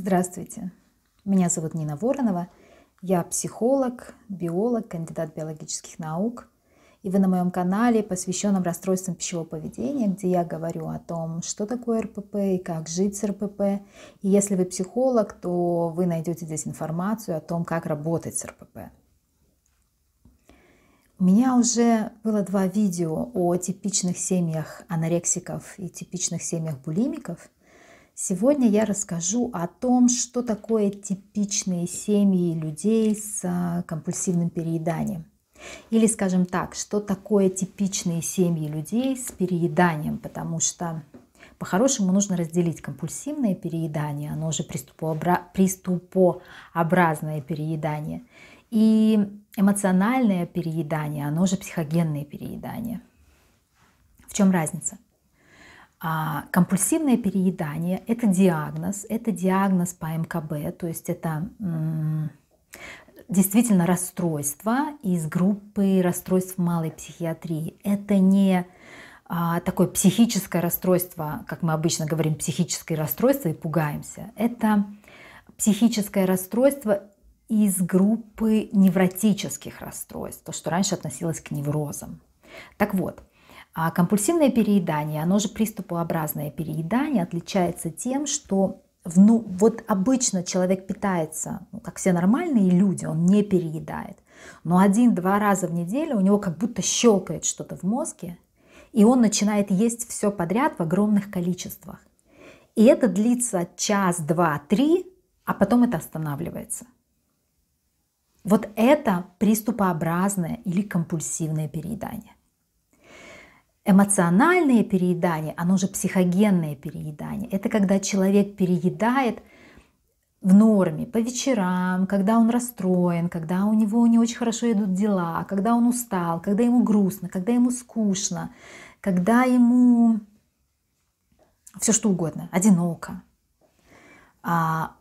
Здравствуйте, меня зовут Нина Воронова, я психолог, биолог, кандидат биологических наук, и вы на моем канале, посвященном расстройствам пищевого поведения, где я говорю о том, что такое РПП и как жить с РПП. И если вы психолог, то вы найдете здесь информацию о том, как работать с РПП. У меня уже было два видео о типичных семьях анорексиков и типичных семьях булимиков – Сегодня я расскажу о том, что такое типичные семьи людей с а, компульсивным перееданием. Или, скажем так, что такое типичные семьи людей с перееданием, потому что по-хорошему нужно разделить компульсивное переедание, оно уже приступообразное переедание, и эмоциональное переедание, оно же психогенное переедание. В чем разница? А компульсивное переедание – это диагноз, это диагноз по МКБ, то есть это действительно расстройство из группы расстройств малой психиатрии. Это не а, такое психическое расстройство, как мы обычно говорим, психическое расстройство и пугаемся. Это психическое расстройство из группы невротических расстройств, то, что раньше относилось к неврозам. Так вот, а компульсивное переедание, оно же приступообразное переедание, отличается тем, что ну, вот обычно человек питается, ну, как все нормальные люди, он не переедает. Но один-два раза в неделю у него как будто щелкает что-то в мозге, и он начинает есть все подряд в огромных количествах. И это длится час, два, три, а потом это останавливается. Вот это приступообразное или компульсивное переедание. Эмоциональное переедание, оно же психогенное переедание. Это когда человек переедает в норме, по вечерам, когда он расстроен, когда у него не очень хорошо идут дела, когда он устал, когда ему грустно, когда ему скучно, когда ему все что угодно, одиноко. А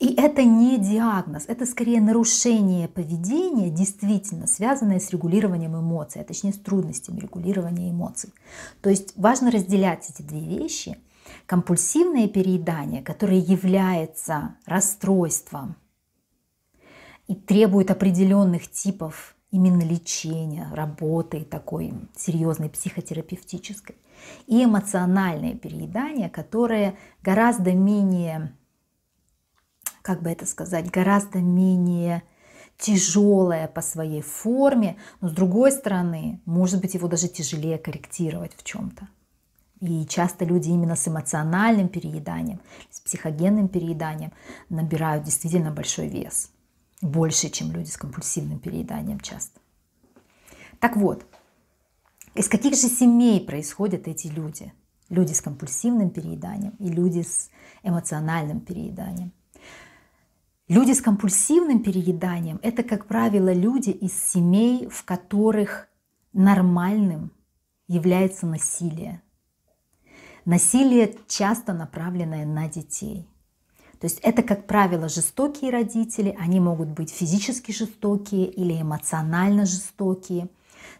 и это не диагноз, это скорее нарушение поведения, действительно связанное с регулированием эмоций, а точнее с трудностями регулирования эмоций. То есть важно разделять эти две вещи. Компульсивное переедание, которое является расстройством и требует определенных типов именно лечения, работы такой серьезной психотерапевтической, и эмоциональное переедание, которое гораздо менее как бы это сказать, гораздо менее тяжелое по своей форме, но с другой стороны, может быть, его даже тяжелее корректировать в чем-то. И часто люди именно с эмоциональным перееданием, с психогенным перееданием набирают действительно большой вес. Больше, чем люди с компульсивным перееданием часто. Так вот, из каких же семей происходят эти люди? Люди с компульсивным перееданием и люди с эмоциональным перееданием. Люди с компульсивным перееданием – это, как правило, люди из семей, в которых нормальным является насилие. Насилие, часто направленное на детей. То есть это, как правило, жестокие родители, они могут быть физически жестокие или эмоционально жестокие.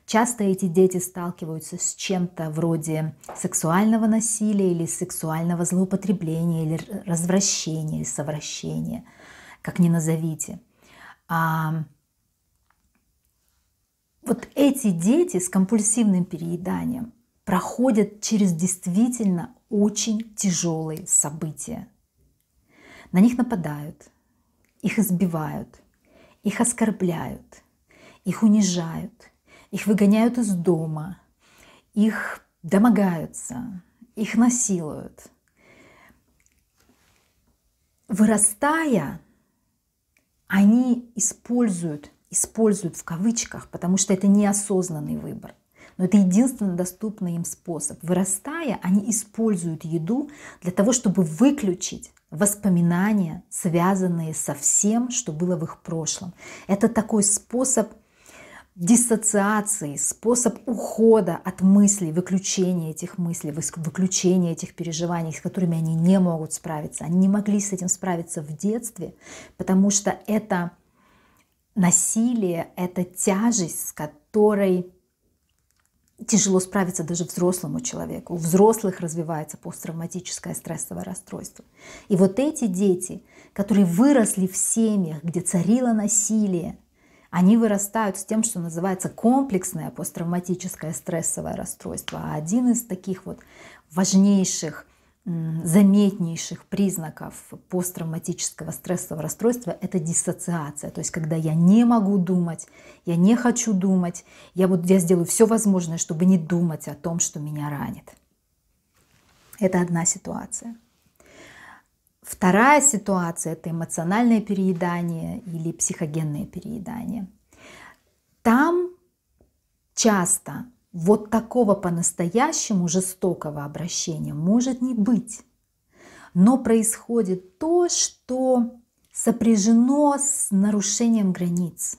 Часто эти дети сталкиваются с чем-то вроде сексуального насилия или сексуального злоупотребления или развращения, или совращения – как ни назовите. А вот эти дети с компульсивным перееданием проходят через действительно очень тяжелые события. На них нападают, их избивают, их оскорбляют, их унижают, их выгоняют из дома, их домогаются, их насилуют. Вырастая, они используют, используют в кавычках, потому что это неосознанный выбор. Но это единственный доступный им способ. Вырастая, они используют еду для того, чтобы выключить воспоминания, связанные со всем, что было в их прошлом. Это такой способ диссоциации, способ ухода от мыслей, выключения этих мыслей, выключения этих переживаний, с которыми они не могут справиться. Они не могли с этим справиться в детстве, потому что это насилие, это тяжесть, с которой тяжело справиться даже взрослому человеку. У взрослых развивается посттравматическое стрессовое расстройство. И вот эти дети, которые выросли в семьях, где царило насилие, они вырастают с тем, что называется комплексное посттравматическое стрессовое расстройство. А один из таких вот важнейших, заметнейших признаков посттравматического стрессового расстройства – это диссоциация. То есть, когда я не могу думать, я не хочу думать, я, вот я сделаю все возможное, чтобы не думать о том, что меня ранит. Это одна ситуация – Вторая ситуация – это эмоциональное переедание или психогенное переедание. Там часто вот такого по-настоящему жестокого обращения может не быть. Но происходит то, что сопряжено с нарушением границ.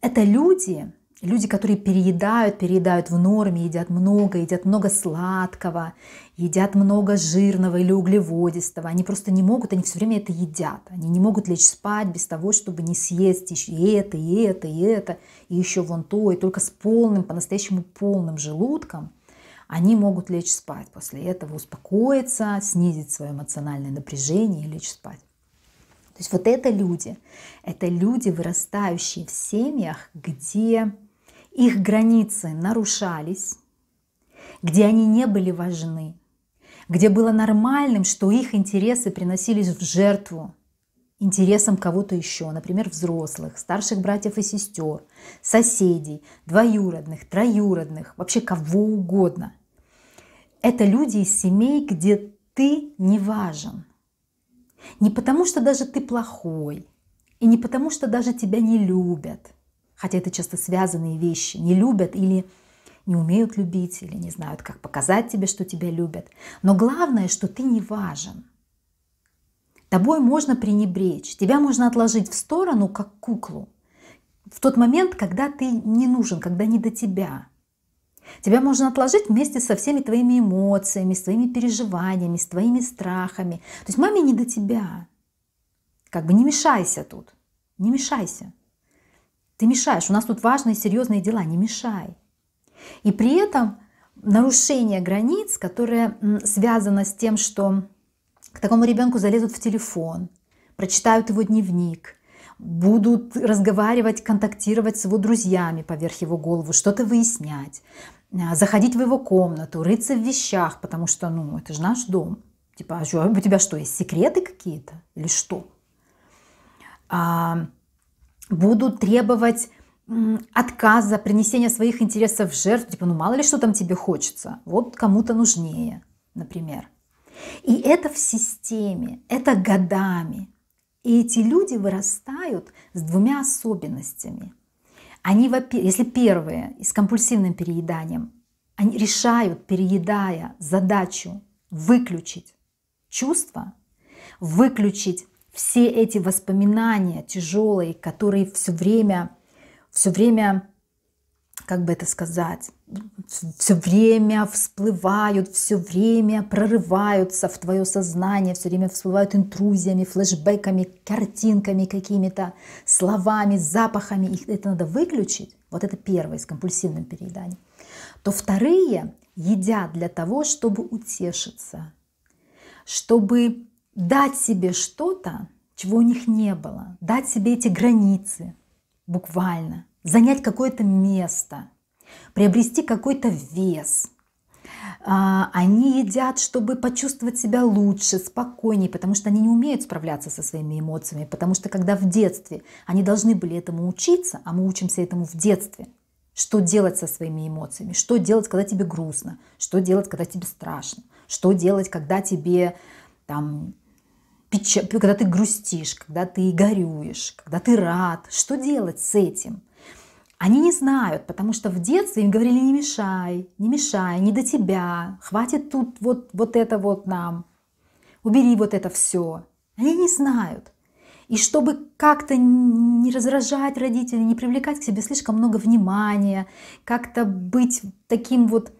Это люди, Люди, которые переедают, переедают в норме, едят много, едят много сладкого, едят много жирного или углеводистого. Они просто не могут, они все время это едят. Они не могут лечь спать без того, чтобы не съесть еще и это, и это, и это, и еще вон то. И только с полным, по-настоящему полным желудком они могут лечь спать. После этого успокоиться, снизить свое эмоциональное напряжение и лечь спать. То есть вот это люди, это люди, вырастающие в семьях, где их границы нарушались, где они не были важны, где было нормальным, что их интересы приносились в жертву интересам кого-то еще, например, взрослых, старших братьев и сестер, соседей, двоюродных, троюродных, вообще кого угодно. Это люди из семей, где ты не важен. Не потому, что даже ты плохой, и не потому, что даже тебя не любят, хотя это часто связанные вещи, не любят или не умеют любить, или не знают, как показать тебе, что тебя любят. Но главное, что ты не важен. Тобой можно пренебречь, тебя можно отложить в сторону, как куклу, в тот момент, когда ты не нужен, когда не до тебя. Тебя можно отложить вместе со всеми твоими эмоциями, с твоими переживаниями, с твоими страхами. То есть маме не до тебя. Как бы не мешайся тут, не мешайся. Ты мешаешь. У нас тут важные, серьезные дела. Не мешай. И при этом нарушение границ, которое связано с тем, что к такому ребенку залезут в телефон, прочитают его дневник, будут разговаривать, контактировать с его друзьями поверх его головы, что-то выяснять, э, заходить в его комнату, рыться в вещах, потому что, ну, это же наш дом. Типа, а у тебя что, есть секреты какие-то или что? А, будут требовать отказа, принесения своих интересов в жертву, типа, ну мало ли что там тебе хочется, вот кому-то нужнее, например. И это в системе, это годами. И эти люди вырастают с двумя особенностями. Они, если первые, с компульсивным перееданием, они решают, переедая задачу выключить чувства, выключить все эти воспоминания тяжелые, которые все время, все время, как бы это сказать, все время всплывают, все время прорываются в твое сознание, все время всплывают интрузиями, флешбеками, картинками какими-то, словами, запахами. Их это надо выключить. Вот это первое с компульсивным перееданием. То вторые едят для того, чтобы утешиться, чтобы дать себе что-то, что-то, чего у них не было, дать себе эти границы, буквально, занять какое-то место, приобрести какой-то вес. А, они едят, чтобы почувствовать себя лучше, спокойнее, потому что они не умеют справляться со своими эмоциями, потому что когда в детстве они должны были этому учиться, а мы учимся этому в детстве, что делать со своими эмоциями, что делать, когда тебе грустно, что делать, когда тебе страшно, что делать, когда тебе там печ... когда ты грустишь, когда ты горюешь, когда ты рад, что делать с этим? Они не знают, потому что в детстве им говорили не мешай, не мешай, не до тебя, хватит тут вот, вот это вот нам, убери вот это все. Они не знают. И чтобы как-то не раздражать родителей, не привлекать к себе слишком много внимания, как-то быть таким вот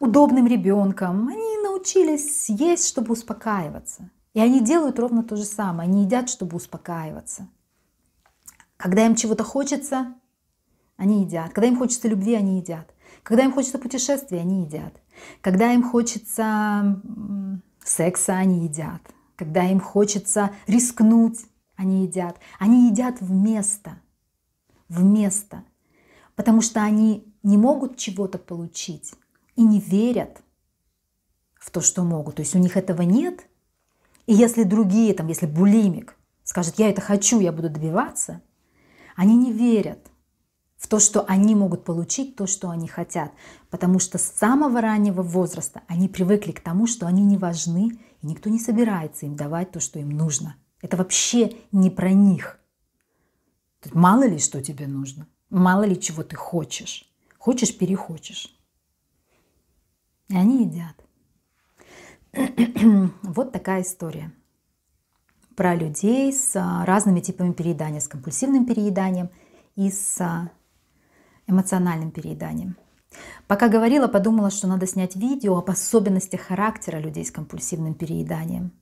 удобным ребенком, они научились есть, чтобы успокаиваться. И они делают ровно то же самое. Они едят, чтобы успокаиваться. Когда им чего-то хочется, они едят. Когда им хочется любви, они едят. Когда им хочется путешествий, они едят. Когда им хочется секса, они едят. Когда им хочется рискнуть, они едят. Они едят вместо. Вместо. Потому что они не могут чего-то получить и не верят в то, что могут. То есть у них этого нет, и если другие, там, если булимик скажет, я это хочу, я буду добиваться, они не верят в то, что они могут получить то, что они хотят, потому что с самого раннего возраста они привыкли к тому, что они не важны, и никто не собирается им давать то, что им нужно. Это вообще не про них. Тут мало ли, что тебе нужно, мало ли, чего ты хочешь. Хочешь – перехочешь. И они едят. вот такая история про людей с а, разными типами переедания, с компульсивным перееданием и с а, эмоциональным перееданием. Пока говорила, подумала, что надо снять видео об особенностях характера людей с компульсивным перееданием,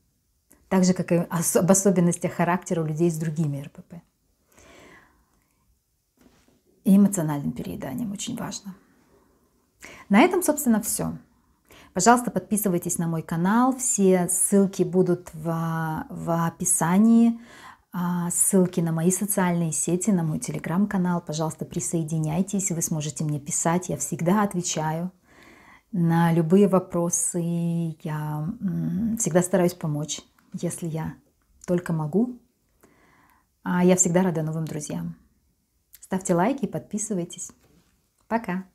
так же, как и об особенностях характера у людей с другими РПП. И эмоциональным перееданием очень важно. На этом, собственно, все. Пожалуйста, подписывайтесь на мой канал. Все ссылки будут в, в описании. А, ссылки на мои социальные сети, на мой телеграм-канал. Пожалуйста, присоединяйтесь. Вы сможете мне писать. Я всегда отвечаю на любые вопросы. Я всегда стараюсь помочь, если я только могу. А я всегда рада новым друзьям. Ставьте лайки и подписывайтесь. Пока!